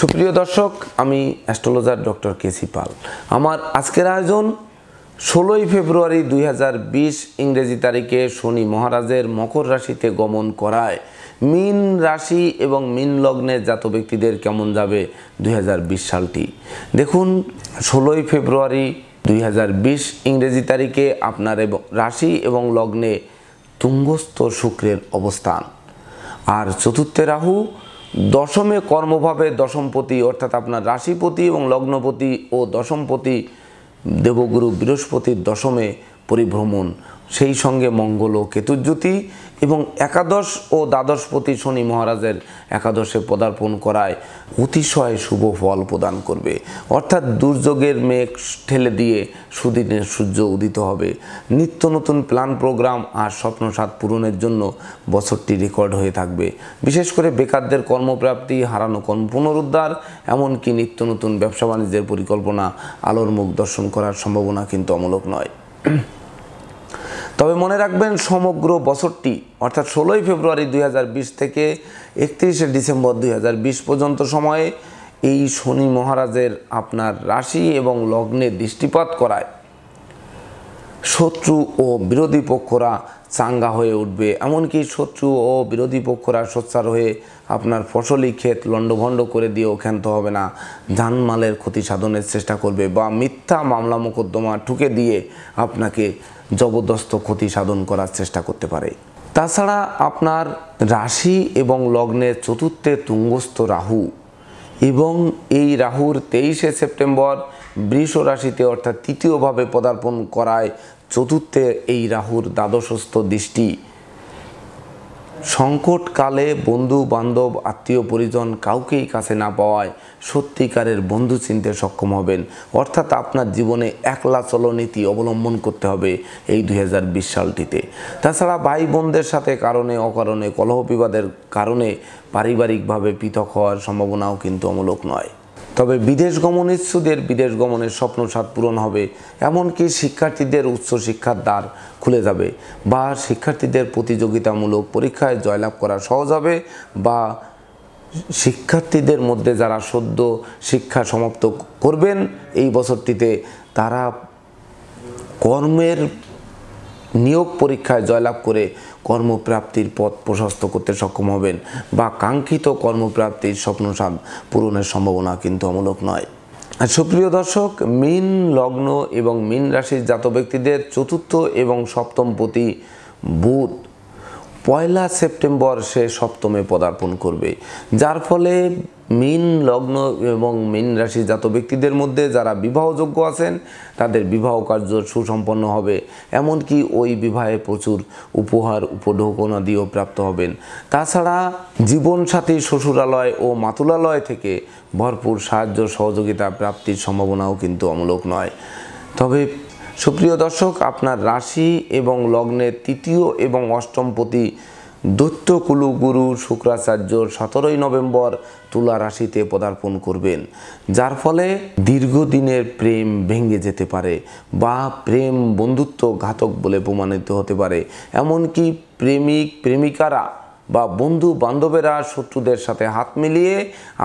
সুপ্রিয় দর্শক আমি অ্যাস্ট্রোলজার ডক্টর কেসি পাল আমার আজকের আয়োজন ষোলোই ফেব্রুয়ারি দুই ইংরেজি তারিখে শনি মহারাজের মকর রাশিতে গমন করায় মিন রাশি এবং মিন লগ্নের জাত ব্যক্তিদের কেমন যাবে দুই সালটি দেখুন ষোলোই ফেব্রুয়ারি দুই ইংরেজি তারিখে আপনার রাশি এবং লগ্নে তুঙ্গস্থ শুক্রের অবস্থান আর চতুর্থে রাহু দশমে কর্মভাবে দশমপতি অর্থাৎ আপনার রাশিপতি এবং লগ্নপতি ও দশমপতি দেবগুরু বৃহস্পতির দশমে পরিভ্রমণ সেই সঙ্গে মঙ্গল ও কেতুজ্যোতি এবং একাদশ ও দ্বাদশপতি শনি মহারাজের একাদশে পদার্পণ করায় অতিশয় শুভ ফল প্রদান করবে অর্থাৎ দুর্যোগের মেঘ ঠেলে দিয়ে সুদিনের সূর্য উদিত হবে নিত্য নতুন প্ল্যান প্রোগ্রাম আর স্বপ্নসাত পূরণের জন্য বছরটি রেকর্ড হয়ে থাকবে বিশেষ করে বেকারদের কর্মপ্রাপ্তি হারানো কর্ম পুনরুদ্ধার এমনকি নিত্য নতুন ব্যবসা বাণিজ্যের পরিকল্পনা আলোর মুখ দর্শন করার সম্ভাবনা কিন্তু অমূলক নয় তবে মনে রাখবেন সমগ্র বছরটি অর্থাৎ ষোলোই ফেব্রুয়ারি দুই থেকে একত্রিশে ডিসেম্বর দুই পর্যন্ত সময়ে এই শনি মহারাজের আপনার রাশি এবং লগ্নে দৃষ্টিপাত করায় শত্রু ও বিরোধী পক্ষরা চাঙ্গা হয়ে উঠবে এমনকি শত্রু ও বিরোধী পক্ষরা সোচ্চার হয়ে আপনার ফসলি ক্ষেত লণ্ডভণ্ড করে দিয়ে ক্ষান্ত হবে না জানমালের ক্ষতি সাধনের চেষ্টা করবে বা মিথ্যা মামলা মোকদ্দমা ঠুকে দিয়ে আপনাকে জবরদস্ত ক্ষতি সাধন করার চেষ্টা করতে পারে তাছাড়া আপনার রাশি এবং লগ্নের চতুর্থে তুঙ্গস্থ রাহু এবং এই রাহুর তেইশে সেপ্টেম্বর বৃষ রাশিতে অর্থাৎ তৃতীয়ভাবে পদার্পণ করায় চতুর্থে এই রাহুর দ্বাদশস্থ দৃষ্টি সংকটকালে বন্ধু বান্ধব আত্মীয় পরিজন কাউকেই কাছে না পাওয়ায় সত্যিকারের বন্ধু চিনতে সক্ষম হবেন অর্থাৎ আপনার জীবনে একলা চলনীতি অবলম্বন করতে হবে এই দুই সালটিতে তাছাড়া ভাই বোনদের সাথে কারণে অকারণে কলহ বিবাদের কারণে পারিবারিকভাবে পৃথক হওয়ার সম্ভাবনাও কিন্তু অমূলক নয় তবে বিদেশ গমন ইচ্ছুদের বিদেশ গমনের সাত পূরণ হবে এমনকি শিক্ষার্থীদের উচ্চ শিক্ষার দ্বার খুলে যাবে বা শিক্ষার্থীদের প্রতিযোগিতামূলক পরীক্ষায় জয়লাভ করা সহজ হবে বা শিক্ষার্থীদের মধ্যে যারা সদ্য শিক্ষা সমাপ্ত করবেন এই বছরটিতে তারা কর্মের নিয়োগ পরীক্ষায় জয়লাভ করে কর্মপ্রাপ্তির পথ প্রশস্ত করতে সক্ষম হবেন বা কাঙ্ক্ষিত কর্মপ্রাপ্তির স্বপ্ন পূরণের সম্ভাবনা কিন্তু অমূলক নয় সুপ্রিয় দর্শক মিন লগ্ন এবং মিন রাশির জাত ব্যক্তিদের চতুর্থ এবং সপ্তম প্রতি বুধ পয়লা সেপ্টেম্বর সে সপ্তমে পদার্পণ করবে যার ফলে মিন লগ্ন এবং মিন রাশি জাত ব্যক্তিদের মধ্যে যারা বিবাহযোগ্য আছেন তাদের বিবাহ কার্য সুসম্পন্ন হবে এমনকি ওই বিবাহে প্রচুর উপহার উপঢৌকনাদিও প্রাপ্ত হবেন তাছাড়া জীবনসাথী শ্বশুরালয় ও মাতুলালয় থেকে ভরপুর সাহায্য সহযোগিতা প্রাপ্তির সম্ভাবনাও কিন্তু অমূলক নয় তবে সুপ্রিয় দর্শক আপনার রাশি এবং লগ্নের তৃতীয় এবং অষ্টম প্রতি দৈত্যকুলু গুরু শুক্রাচার্য সতেরোই নভেম্বর তুলা রাশিতে পদার্পণ করবেন যার ফলে দীর্ঘদিনের প্রেম ভেঙে যেতে পারে বা প্রেম বন্ধুত্ব ঘাতক বলে প্রমাণিত হতে পারে এমনকি প্রেমিক প্রেমিকারা বা বন্ধু বান্ধবেরা শত্রুদের সাথে হাত মিলিয়ে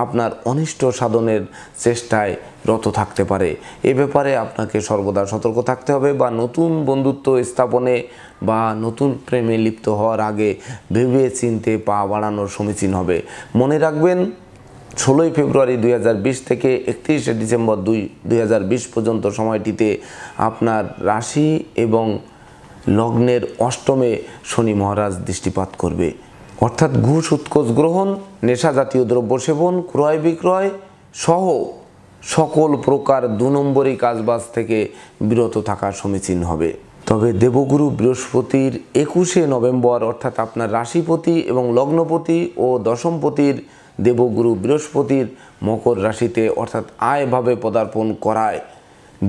আপনার অনিষ্ট সাধনের চেষ্টায় রত থাকতে পারে এ ব্যাপারে আপনাকে সর্বদা সতর্ক থাকতে হবে বা নতুন বন্ধুত্ব স্থাপনে বা নতুন প্রেমে লিপ্ত হওয়ার আগে ভেবে চিনতে পা বাড়ানোর সমীচীন হবে মনে রাখবেন ষোলোই ফেব্রুয়ারি দুই থেকে একত্রিশে ডিসেম্বর দুই দুই পর্যন্ত সময়টিতে আপনার রাশি এবং লগ্নের অষ্টমে শনি মহারাজ দৃষ্টিপাত করবে অর্থাৎ ঘুষ উৎকোচ গ্রহণ নেশা জাতীয় দ্রব্য সেবন ক্রয় বিক্রয় সহ সকল প্রকার দু নম্বরই কাজবাজ থেকে বিরত থাকা সমীচীন হবে তবে দেবগুরু বৃহস্পতির একুশে নভেম্বর অর্থাৎ আপনার রাশিপতি এবং লগ্নপতি ও দশমপতির দেবগুরু বৃহস্পতির মকর রাশিতে অর্থাৎ আয়ভাবে পদার্পণ করায়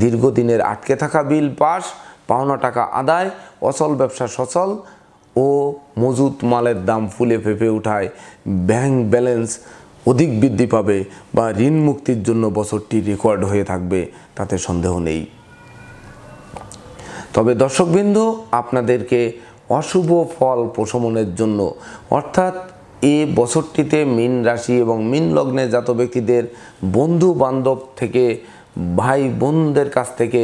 দীর্ঘদিনের আটকে থাকা বিল পাস পাওনা টাকা আদায় অচল ব্যবসা সচল ও মজুত মালের দাম ফুলে ফেঁপে উঠায় ব্যাংক ব্যালেন্স অধিক বৃদ্ধি পাবে বা ঋণ মুক্তির জন্য বছরটি রেকর্ড হয়ে থাকবে তাতে সন্দেহ নেই তবে দর্শকবৃন্দু আপনাদেরকে অশুভ ফল প্রশমনের জন্য অর্থাৎ এ বছরটিতে মিন রাশি এবং মিন লগ্নে জাত ব্যক্তিদের বন্ধু বান্ধব থেকে ভাই বোনদের কাছ থেকে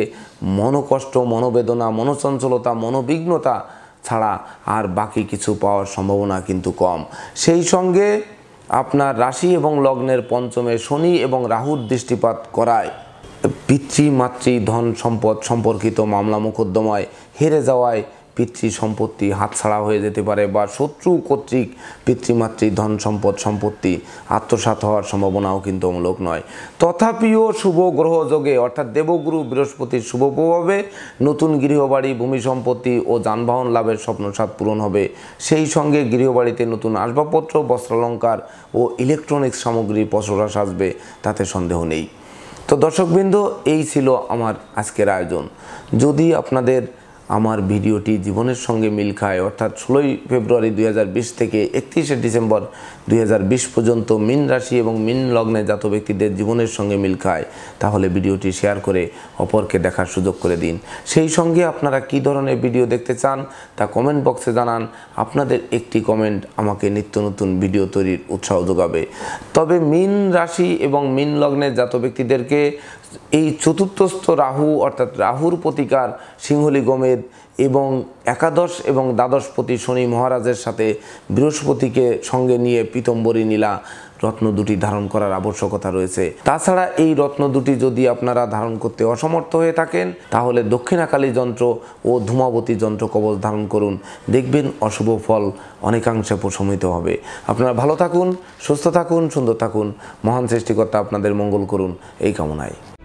মনোকষ্ট মনোবেদনা মনোচঞ্চলতা মনোবিঘ্নতা ছাড়া আর বাকি কিছু পাওয়ার সম্ভাবনা কিন্তু কম সেই সঙ্গে আপনার রাশি এবং লগ্নের পঞ্চমে শনি এবং রাহুর দৃষ্টিপাত করায় পিতৃমাতৃ ধন সম্পদ সম্পর্কিত মামলা মোকদ্দমায় হেরে যাওয়ায় পিতৃ সম্পত্তি হাতছাড়া হয়ে যেতে পারে বা শত্রু কর্তৃক পিতৃমাতৃ ধন সম্পদ সম্পত্তি আত্মসাত হওয়ার সম্ভাবনাও কিন্তু অমূলক নয় তথাপিও শুভ গ্রহযোগে অর্থাৎ দেবগুরু বৃহস্পতির শুভ প্রভাবে নতুন গৃহবাড়ি ভূমি সম্পত্তি ও যানবাহন লাভের স্বপ্নসাদ পূরণ হবে সেই সঙ্গে গৃহবাড়িতে নতুন আসবাবপত্র বস্ত্রালঙ্কার ও ইলেকট্রনিক্স সামগ্রী পশরাস আসবে তাতে সন্দেহ নেই তো দর্শকবৃন্দ এই ছিল আমার আজকের আয়োজন যদি আপনাদের আমার ভিডিওটি জীবনের সঙ্গে মিল খায় অর্থাৎ ষোলোই ফেব্রুয়ারি দুই থেকে একত্রিশে ডিসেম্বর দুই পর্যন্ত মিন রাশি এবং মিন লগ্নে জাত ব্যক্তিদের জীবনের সঙ্গে মিল খায় তাহলে ভিডিওটি শেয়ার করে অপরকে দেখার সুযোগ করে দিন সেই সঙ্গে আপনারা কি ধরনের ভিডিও দেখতে চান তা কমেন্ট বক্সে জানান আপনাদের একটি কমেন্ট আমাকে নিত্য নতুন ভিডিও তৈরির উৎসাহ যোগাবে তবে মিন রাশি এবং মিন লগ্নে জাত ব্যক্তিদেরকে এই চতুর্থস্থ রাহু অর্থাৎ রাহুর প্রতিকার সিংহলি গোমেদ এবং একাদশ এবং দ্বাদশপতি শনি মহারাজের সাথে বৃহস্পতিকে সঙ্গে নিয়ে পীতম্বরী নীলা রত্ন দুটি ধারণ করার আবশ্যকতা রয়েছে তাছাড়া এই রত্ন দুটি যদি আপনারা ধারণ করতে অসমর্থ হয়ে থাকেন তাহলে দক্ষিণাকালী যন্ত্র ও ধূমাবতী যন্ত্র কবচ ধারণ করুন দেখবেন অশুভ ফল অনেকাংশে প্রশমিত হবে আপনারা ভালো থাকুন সুস্থ থাকুন সুন্দর থাকুন মহান সৃষ্টিকর্তা আপনাদের মঙ্গল করুন এই কামনায়